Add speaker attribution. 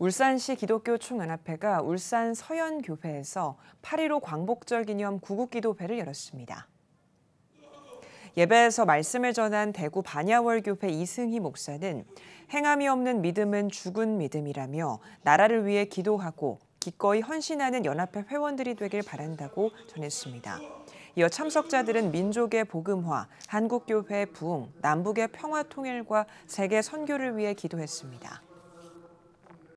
Speaker 1: 울산시 기독교 총연합회가 울산 서현교회에서 8.15 광복절 기념 구국기도회를 열었습니다. 예배에서 말씀을 전한 대구 반야월교회 이승희 목사는 행함이 없는 믿음은 죽은 믿음이라며 나라를 위해 기도하고 기꺼이 헌신하는 연합회 회원들이 되길 바란다고 전했습니다. 이어 참석자들은 민족의 복음화, 한국교회의 부흥, 남북의 평화 통일과 세계 선교를 위해 기도했습니다.